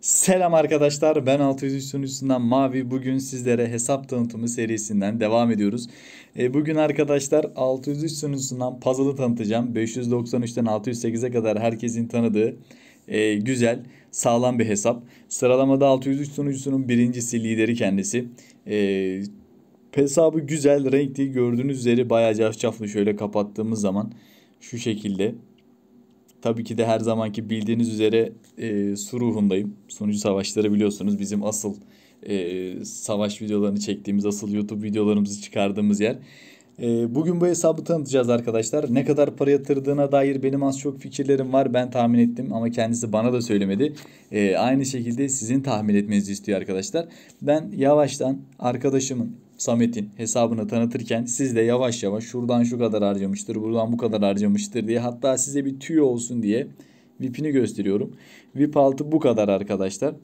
Selam arkadaşlar ben 603 sunucusundan Mavi bugün sizlere hesap tanıtımı serisinden devam ediyoruz. E, bugün arkadaşlar 603 sunucusundan puzzle'ı tanıtacağım. 593'ten 608'e kadar herkesin tanıdığı e, güzel sağlam bir hesap. Sıralamada 603 sunucusunun birincisi lideri kendisi. E, hesabı güzel renkli gördüğünüz üzere bayağı cafcaflı şöyle kapattığımız zaman şu şekilde Tabii ki de her zamanki bildiğiniz üzere e, Suruhundayım. sonucu savaşları biliyorsunuz bizim asıl e, savaş videolarını çektiğimiz, asıl YouTube videolarımızı çıkardığımız yer. E, bugün bu hesabı tanıtacağız arkadaşlar. Ne kadar para yatırdığına dair benim az çok fikirlerim var. Ben tahmin ettim ama kendisi bana da söylemedi. E, aynı şekilde sizin tahmin etmenizi istiyor arkadaşlar. Ben yavaştan arkadaşımın Samet'in hesabını tanıtırken siz de yavaş yavaş şuradan şu kadar harcamıştır, buradan bu kadar harcamıştır diye hatta size bir tüy olsun diye VIP'ini gösteriyorum. VIP altı bu kadar arkadaşlar.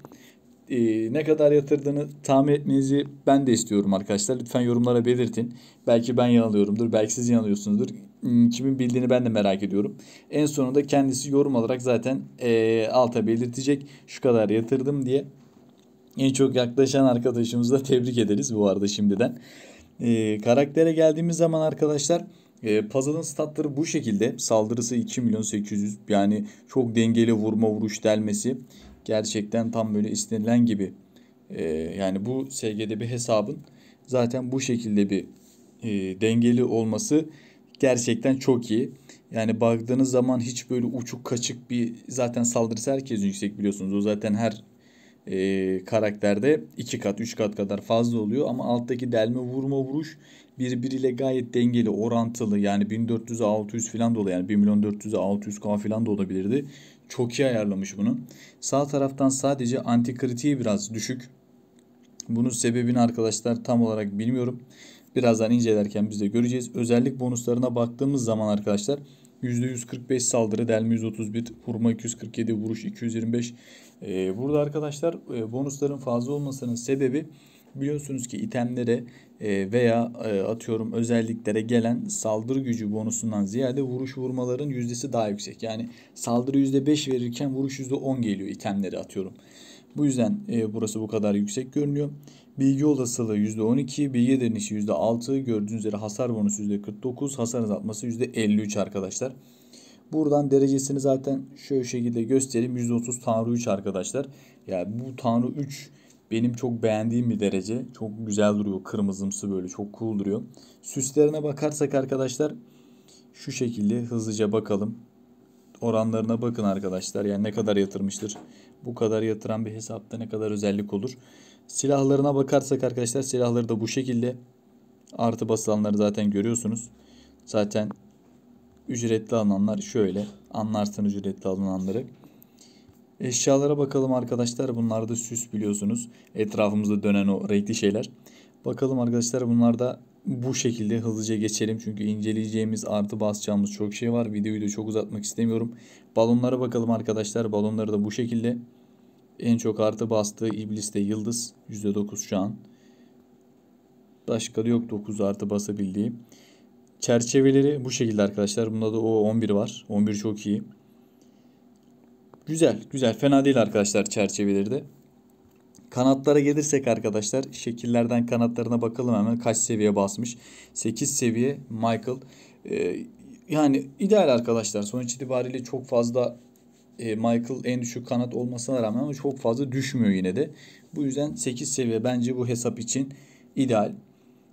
Ee, ne kadar yatırdığını tahmin etmenizi ben de istiyorum arkadaşlar. Lütfen yorumlara belirtin. Belki ben yanılıyorumdur, belki siz yanılıyorsunuzdur. Hmm, kimin bildiğini ben de merak ediyorum. En sonunda kendisi yorum olarak zaten e, alta belirtecek şu kadar yatırdım diye en çok yaklaşan arkadaşımızı da tebrik ederiz bu arada şimdiden. Ee, karaktere geldiğimiz zaman arkadaşlar e, puzzle'ın statları bu şekilde. Saldırısı 2 milyon 800 yani çok dengeli vurma vuruş delmesi gerçekten tam böyle istenilen gibi. E, yani bu SG'de bir hesabın zaten bu şekilde bir e, dengeli olması gerçekten çok iyi. Yani baktığınız zaman hiç böyle uçuk kaçık bir zaten saldırısı herkes yüksek biliyorsunuz. O zaten her e, karakterde 2 kat 3 kat kadar fazla oluyor. Ama alttaki delme vurma vuruş birbiriyle gayet dengeli orantılı yani 1400'e 600 falan da Yani 1 milyon 400'e 600k falan da olabilirdi. Çok iyi ayarlamış bunu. Sağ taraftan sadece anti kritiği biraz düşük. Bunun sebebini arkadaşlar tam olarak bilmiyorum. Birazdan incelerken biz de göreceğiz. Özellik bonuslarına baktığımız zaman arkadaşlar %145 saldırı, delme 131, vurma 247, vuruş 225, ee, burada arkadaşlar e, bonusların fazla olmasının sebebi biliyorsunuz ki itemlere e, veya e, atıyorum özelliklere gelen saldırı gücü bonusundan ziyade vuruş vurmaların yüzdesi daha yüksek. Yani saldırı %5 verirken vuruş %10 geliyor itemlere atıyorum. Bu yüzden burası bu kadar yüksek görünüyor. Bilgi olasılığı %12, bilgi derinişi %6, gördüğünüz üzere hasar bonusu %49, hasar azaltması %53 arkadaşlar. Buradan derecesini zaten şöyle şekilde göstereyim. 130 Tanrı 3 arkadaşlar. Yani bu Tanrı 3 benim çok beğendiğim bir derece. Çok güzel duruyor. Kırmızımsı böyle çok cool duruyor. Süslerine bakarsak arkadaşlar şu şekilde hızlıca bakalım. Oranlarına bakın arkadaşlar. Yani ne kadar yatırmıştır. Bu kadar yatıran bir hesapta ne kadar özellik olur. Silahlarına bakarsak arkadaşlar silahları da bu şekilde. Artı basılanları zaten görüyorsunuz. Zaten ücretli alanlar şöyle. Anlarsın ücretli alınanları. Eşyalara bakalım arkadaşlar. Bunlar da süs biliyorsunuz. Etrafımızda dönen o renkli şeyler. Bakalım arkadaşlar bunlar da bu şekilde hızlıca geçelim. Çünkü inceleyeceğimiz artı basacağımız çok şey var. Videoyu da çok uzatmak istemiyorum. Balonlara bakalım arkadaşlar. Balonları da bu şekilde. En çok artı bastığı iblis de yıldız. %9 şu an. Başka da yok 9 artı basabildiği. Çerçeveleri bu şekilde arkadaşlar. Bunda da o 11 var. 11 çok iyi. Güzel, güzel. Fena değil arkadaşlar çerçeveleri de. Kanatlara gelirsek arkadaşlar şekillerden kanatlarına bakalım hemen kaç seviye basmış. 8 seviye Michael. Ee, yani ideal arkadaşlar. Sonuç itibariyle çok fazla e, Michael en düşük kanat olmasına rağmen ama çok fazla düşmüyor yine de. Bu yüzden 8 seviye bence bu hesap için ideal.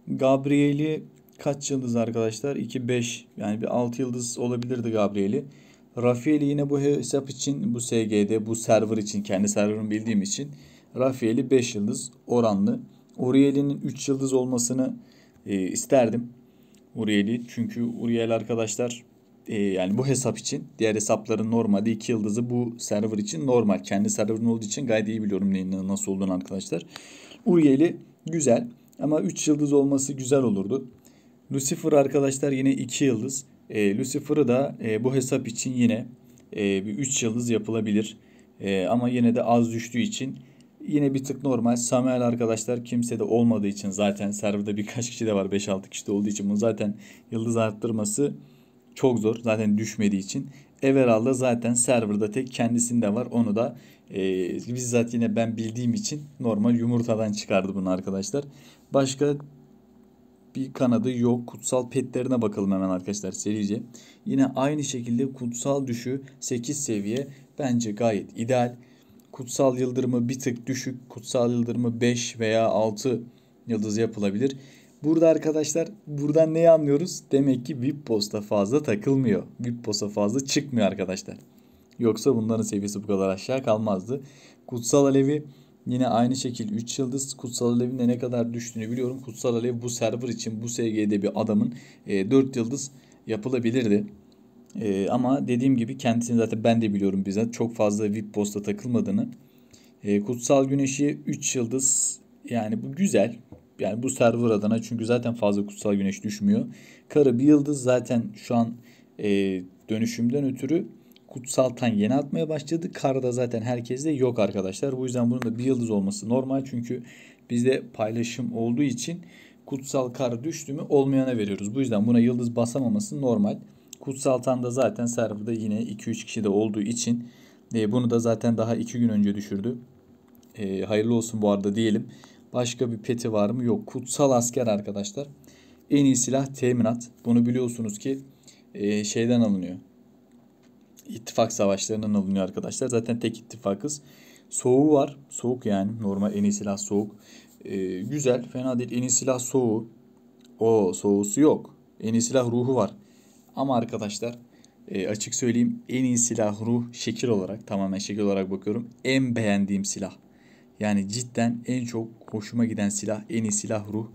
Gabriel'i kaç yıldız arkadaşlar? 2 5 yani bir 6 yıldız olabilirdi Gabriel'i. Rafael'i yine bu hesap için bu SG'de bu server için kendi server'ımı bildiğim için Rafael'i 5 yıldız oranlı. Uriel'in 3 yıldız olmasını e, isterdim. Uriel'i çünkü Uriel arkadaşlar e, yani bu hesap için diğer hesapların normalde 2 yıldızı bu server için normal. Kendi server'ın olduğu için gayet iyi biliyorum neyin nasıl olduğunu arkadaşlar. Uriel'i güzel ama 3 yıldız olması güzel olurdu. Lucifer arkadaşlar yine 2 yıldız. E, Lucifer'ı da e, bu hesap için yine e, bir 3 yıldız yapılabilir. E, ama yine de az düştüğü için yine bir tık normal. Samuel arkadaşlar kimse de olmadığı için zaten serverda birkaç kişi de var 5-6 kişi de olduğu için bunu zaten yıldız arttırması çok zor. Zaten düşmediği için. Everall'da zaten serverda tek kendisinde var. Onu da e, bizzat yine ben bildiğim için normal yumurtadan çıkardı bunu arkadaşlar. Başka bir kanadı yok. Kutsal petlerine bakalım hemen arkadaşlar serice. Yine aynı şekilde kutsal düşü 8 seviye bence gayet ideal. Kutsal yıldırımı bir tık düşük. Kutsal yıldırımı 5 veya 6 yıldız yapılabilir. Burada arkadaşlar buradan neyi anlıyoruz? Demek ki VIP posta fazla takılmıyor. VIP posta fazla çıkmıyor arkadaşlar. Yoksa bunların seviyesi bu kadar aşağı kalmazdı. Kutsal Alevi Yine aynı şekil 3 yıldız Kutsal Alev'in de ne kadar düştüğünü biliyorum. Kutsal Alev bu server için bu SG'de bir adamın e, 4 yıldız yapılabilirdi. E, ama dediğim gibi kendisini zaten ben de biliyorum bize çok fazla VIP posta takılmadığını. E, Kutsal Güneş'i 3 yıldız yani bu güzel. Yani bu server adına çünkü zaten fazla Kutsal Güneş düşmüyor. Karı bir yıldız zaten şu an e, dönüşümden ötürü kutsaltan yeni atmaya başladı. Karda zaten herkeste yok arkadaşlar. Bu yüzden bunun da bir yıldız olması normal. Çünkü bizde paylaşım olduğu için kutsal kar düştü mü olmayana veriyoruz. Bu yüzden buna yıldız basamaması normal. Kutsaltan da zaten serverda yine 2-3 kişi de olduğu için e, bunu da zaten daha 2 gün önce düşürdü. E, hayırlı olsun bu arada diyelim. Başka bir peti var mı? Yok. Kutsal asker arkadaşlar. En iyi silah teminat. Bunu biliyorsunuz ki e, şeyden alınıyor ittifak savaşlarından alınıyor arkadaşlar. Zaten tek ittifakız. Soğuğu var. Soğuk yani. Normal en iyi silah soğuk. Ee, güzel. Fena değil. En iyi silah soğuğu. O soğusu yok. En iyi silah ruhu var. Ama arkadaşlar e, açık söyleyeyim en iyi silah ruh şekil olarak tamamen şekil olarak bakıyorum. En beğendiğim silah. Yani cidden en çok hoşuma giden silah en iyi silah ruh.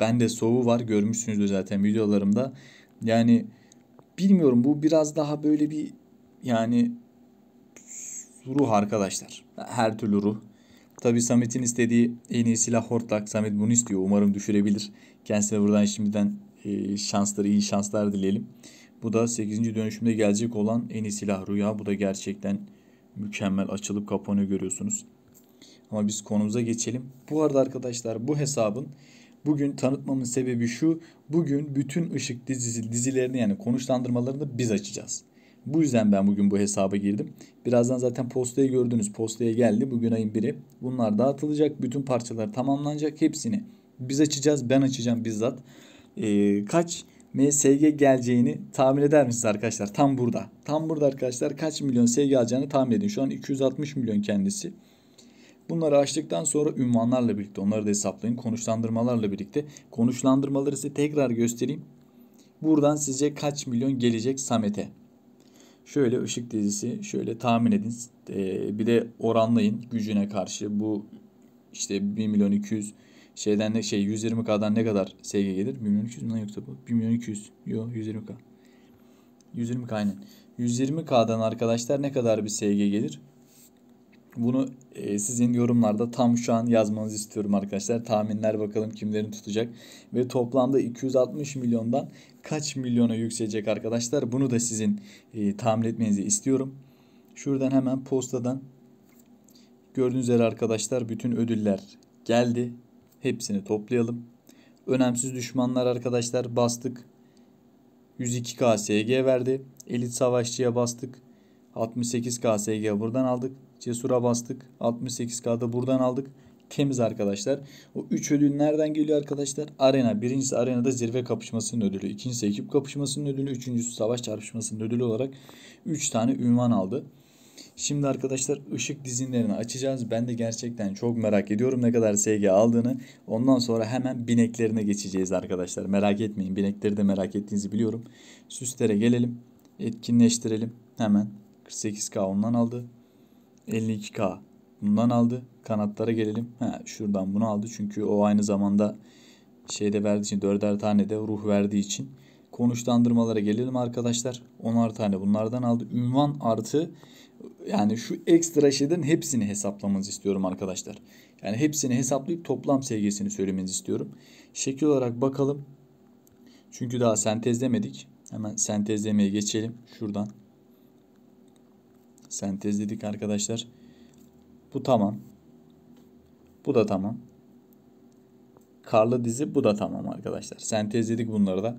Ben de soğuğu var görmüşsünüzdür zaten videolarımda. Yani bilmiyorum bu biraz daha böyle bir yani ruh arkadaşlar. Her türlü ruh. Tabi Samet'in istediği en iyi silah hortlak. Samet bunu istiyor. Umarım düşürebilir. Kendisine buradan şimdiden e, şansları, iyi şanslar dileyelim. Bu da 8. dönüşümde gelecek olan en iyi silah rüya. Bu da gerçekten mükemmel açılıp kapanıyor görüyorsunuz. Ama biz konumuza geçelim. Bu arada arkadaşlar bu hesabın bugün tanıtmamın sebebi şu. Bugün bütün ışık dizisi dizilerini yani konuşlandırmalarını biz açacağız. Bu yüzden ben bugün bu hesaba girdim. Birazdan zaten postaya gördünüz. Postaya geldi. Bugün ayın biri. Bunlar dağıtılacak. Bütün parçalar tamamlanacak. Hepsini biz açacağız. Ben açacağım bizzat. Ee, kaç MSG geleceğini tahmin eder misiniz arkadaşlar? Tam burada. Tam burada arkadaşlar kaç milyon SG alacağını tahmin edin. Şu an 260 milyon kendisi. Bunları açtıktan sonra ünvanlarla birlikte onları da hesaplayın. Konuşlandırmalarla birlikte. Konuşlandırmaları size tekrar göstereyim. Buradan size kaç milyon gelecek Samet'e? Şöyle ışık dizisi şöyle tahmin edin. E, bir de oranlayın gücüne karşı bu işte 1 milyon 200 şeyden ne şey 120k'dan ne kadar sevgi gelir? 1 milyon 200 lan yoksa bu? 1 milyon 200. Yo 120k. 120k aynen. 120k'dan arkadaşlar ne kadar bir sevgi gelir? Bunu e, sizin yorumlarda tam şu an yazmanızı istiyorum arkadaşlar. Tahminler bakalım kimlerin tutacak. Ve toplamda 260 milyondan kaç milyona yükselecek arkadaşlar. Bunu da sizin e, tahmin etmenizi istiyorum. Şuradan hemen postadan gördüğünüz üzere arkadaşlar bütün ödüller geldi. Hepsini toplayalım. Önemsiz düşmanlar arkadaşlar bastık. 102 KSG verdi. Elit savaşçıya bastık. 68 KSG buradan aldık. Cesur'a bastık. 68K'da buradan aldık. Temiz arkadaşlar. O 3 ödül nereden geliyor arkadaşlar? Arena. Birincisi arenada zirve kapışmasının ödülü. ikincisi ekip kapışmasının ödülü. Üçüncüsü savaş çarpışmasının ödülü olarak 3 tane ünvan aldı. Şimdi arkadaşlar ışık dizinlerini açacağız. Ben de gerçekten çok merak ediyorum ne kadar SG aldığını. Ondan sonra hemen bineklerine geçeceğiz arkadaşlar. Merak etmeyin. Binekleri de merak ettiğinizi biliyorum. Süslere gelelim. Etkinleştirelim. Hemen 48K ondan aldı. 52K. Bundan aldı. Kanatlara gelelim. Ha, şuradan bunu aldı. Çünkü o aynı zamanda şeyde verdiği için dörder tane de ruh verdiği için. Konuşlandırmalara gelelim arkadaşlar. Onar tane bunlardan aldı. Ünvan artı yani şu ekstra şeyden hepsini hesaplamanızı istiyorum arkadaşlar. Yani hepsini hesaplayıp toplam sevgisini söylemenizi istiyorum. Şekil olarak bakalım. Çünkü daha sentezlemedik. Hemen sentezlemeye geçelim şuradan sentezledik arkadaşlar. Bu tamam. Bu da tamam. Karlı dizi bu da tamam arkadaşlar. Sentezledik bunları da.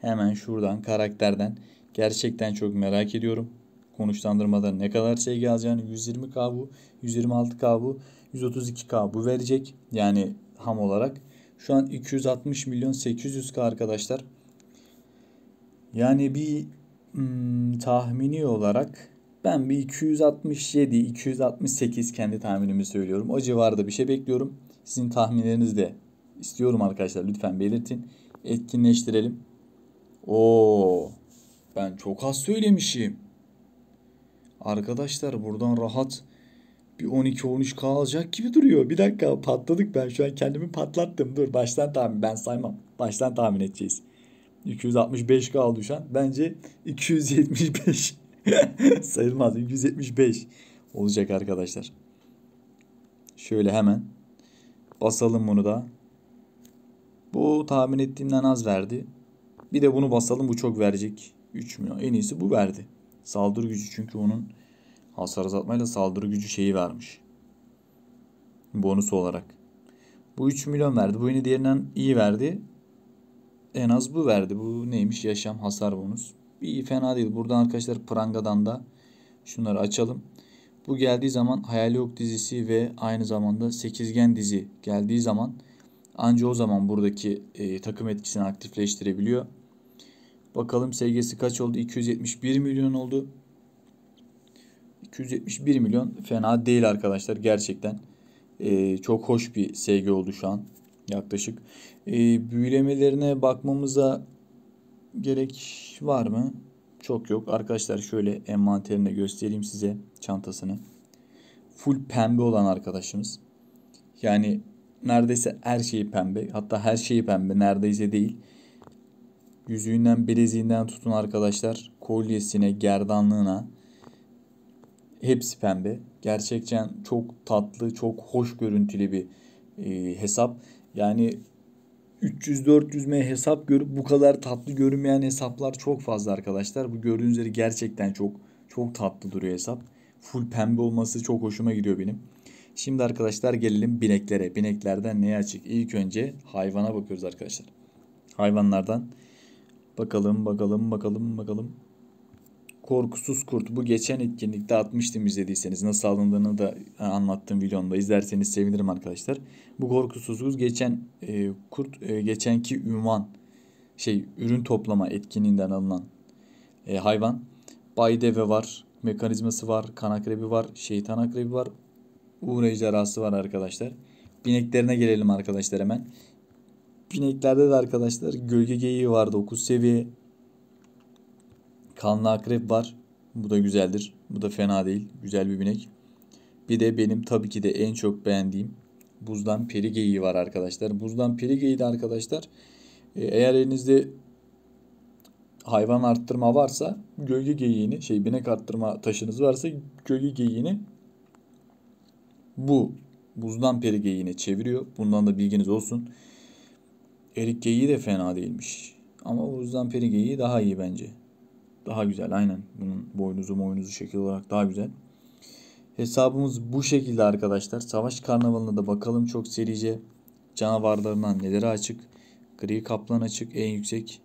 Hemen şuradan karakterden gerçekten çok merak ediyorum. Konuşlandırmada ne kadar şey geleceğini 120k bu, 126k bu, 132k bu verecek. Yani ham olarak. Şu an 260 milyon 800k arkadaşlar. Yani bir hmm, tahmini olarak ben bir 267, 268 kendi tahminimi söylüyorum. O civarda bir şey bekliyorum. Sizin tahminlerinizi de istiyorum arkadaşlar. Lütfen belirtin. Etkinleştirelim. Oo, ben çok az söylemişim. Arkadaşlar buradan rahat bir 12-13K alacak gibi duruyor. Bir dakika patladık ben şu an kendimi patlattım. Dur baştan tahmin ben saymam. Baştan tahmin edeceğiz. 265K düşen bence 275 Sayılmaz. 175 olacak arkadaşlar. Şöyle hemen basalım bunu da. Bu tahmin ettiğimden az verdi. Bir de bunu basalım bu çok verecek. 3 milyon. En iyisi bu verdi. Saldırı gücü çünkü onun hasar azaltmayla saldırı gücü şeyi vermiş. Bonus olarak. Bu 3 milyon verdi. Bu yine diğerinden iyi verdi. En az bu verdi. Bu neymiş? Yaşam hasar bonus. İyi fena değil. Buradan arkadaşlar Pranga'dan da şunları açalım. Bu geldiği zaman Hayali Yok dizisi ve aynı zamanda Sekizgen dizi geldiği zaman anca o zaman buradaki e, takım etkisini aktifleştirebiliyor. Bakalım SG'si kaç oldu? 271 milyon oldu. 271 milyon fena değil arkadaşlar gerçekten. E, çok hoş bir SG oldu şu an yaklaşık. E, büyülemelerine bakmamıza gerek var mı? Çok yok. Arkadaşlar şöyle envanterini göstereyim size çantasını. Full pembe olan arkadaşımız. Yani neredeyse her şeyi pembe. Hatta her şeyi pembe neredeyse değil. Yüzüğünden bileziğinden tutun arkadaşlar. Kolyesine, gerdanlığına. Hepsi pembe. Gerçekten çok tatlı, çok hoş görüntülü bir e, hesap. Yani 300-400 M hesap görüp bu kadar tatlı görünmeyen hesaplar çok fazla arkadaşlar. Bu gördüğünüz üzere gerçekten çok çok tatlı duruyor hesap. Full pembe olması çok hoşuma gidiyor benim. Şimdi arkadaşlar gelelim bineklere. Bineklerden neye açık? İlk önce hayvana bakıyoruz arkadaşlar. Hayvanlardan bakalım bakalım bakalım bakalım. Korkusuz Kurt bu geçen etkinlikte atmıştım izlediyseniz. Nasıl alındığını da e, anlattığım videomda izlerseniz sevinirim arkadaşlar. Bu Korkusuz Kurt geçen e, kurt e, geçenki ünvan şey ürün toplama etkinliğinden alınan e, hayvan. Bay deve var, mekanizması var, kan akrebi var, şeytan akrebi var, uğur ejderhası var arkadaşlar. Bineklerine gelelim arkadaşlar hemen. Bineklerde de arkadaşlar gölge geyiği var 9 seviye, Kanlı akrep var. Bu da güzeldir. Bu da fena değil. Güzel bir binek. Bir de benim tabii ki de en çok beğendiğim buzdan peri geyiği var arkadaşlar. Buzdan peri geyiği de arkadaşlar e, eğer elinizde hayvan arttırma varsa gölge geyiğini şey binek arttırma taşınız varsa gölge geyiğini bu buzdan peri geyiğine çeviriyor. Bundan da bilginiz olsun. Erik geyiği de fena değilmiş. Ama buzdan peri geyiği daha iyi bence. Daha güzel aynen. Bunun boynuzu boynuzu şekil olarak daha güzel. Hesabımız bu şekilde arkadaşlar. Savaş karnavalına da bakalım çok serice. Canavarlarından neleri açık. Gri kaplan açık en yüksek.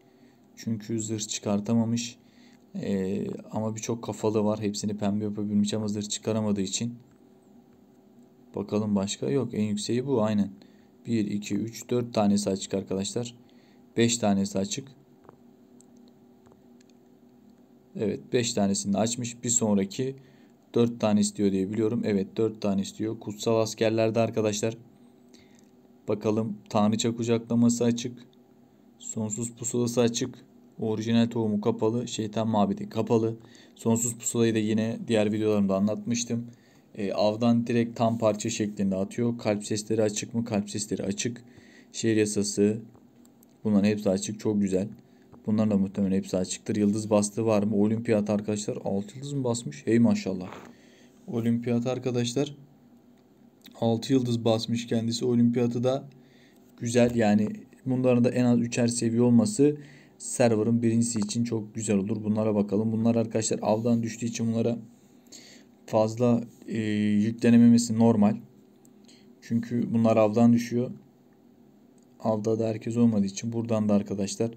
Çünkü zırh çıkartamamış. Ee, ama birçok kafalı var. Hepsini pembe yapabilmiş ama zırh çıkaramadığı için. Bakalım başka yok. En yükseği bu aynen. 1, 2, 3, 4 tanesi açık arkadaşlar. 5 tanesi açık. Evet 5 tanesini açmış. Bir sonraki 4 tane istiyor diye biliyorum. Evet 4 tane istiyor. Kutsal askerlerde arkadaşlar. Bakalım tanrıça kucaklaması açık. Sonsuz pusulası açık. Orijinal tohumu kapalı. Şeytan mabedi kapalı. Sonsuz pusulayı da yine diğer videolarımda anlatmıştım. E, avdan direkt tam parça şeklinde atıyor. Kalp sesleri açık mı? Kalp sesleri açık. Şehir yasası. Bunların hepsi açık. Çok güzel. Bunların da muhtemelen hepsi açıktır. Yıldız bastığı var mı? Olimpiyat arkadaşlar 6 yıldız mı basmış? Hey maşallah. Olimpiyat arkadaşlar 6 yıldız basmış kendisi. Olimpiyatı da güzel yani bunların da en az 3'er seviye olması server'ın birincisi için çok güzel olur. Bunlara bakalım. Bunlar arkadaşlar avdan düştüğü için bunlara fazla e, yüklenememesi normal. Çünkü bunlar avdan düşüyor. Avda da herkes olmadığı için buradan da arkadaşlar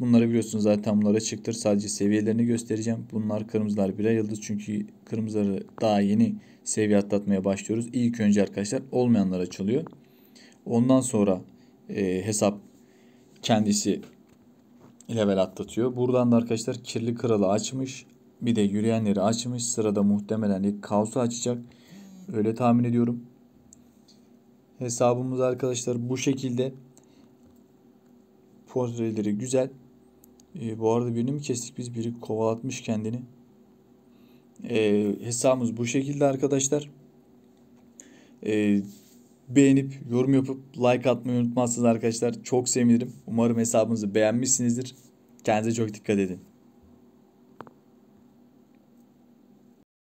Bunları biliyorsunuz zaten bunlar açıktır. Sadece seviyelerini göstereceğim. Bunlar kırmızılar birer yıldız. Çünkü kırmızıları daha yeni seviye atlatmaya başlıyoruz. İlk önce arkadaşlar olmayanlar açılıyor. Ondan sonra e, hesap kendisi level atlatıyor. Buradan da arkadaşlar kirli kralı açmış. Bir de yürüyenleri açmış. Sırada muhtemelen ilk kaosu açacak. Öyle tahmin ediyorum. Hesabımız arkadaşlar bu şekilde. Portreleri güzel. E, bu arada birini mi kestik biz? Biri kovalatmış kendini. E, hesabımız bu şekilde arkadaşlar. E, beğenip, yorum yapıp, like atmayı unutmazsınız arkadaşlar. Çok sevinirim. Umarım hesabınızı beğenmişsinizdir. Kendinize çok dikkat edin.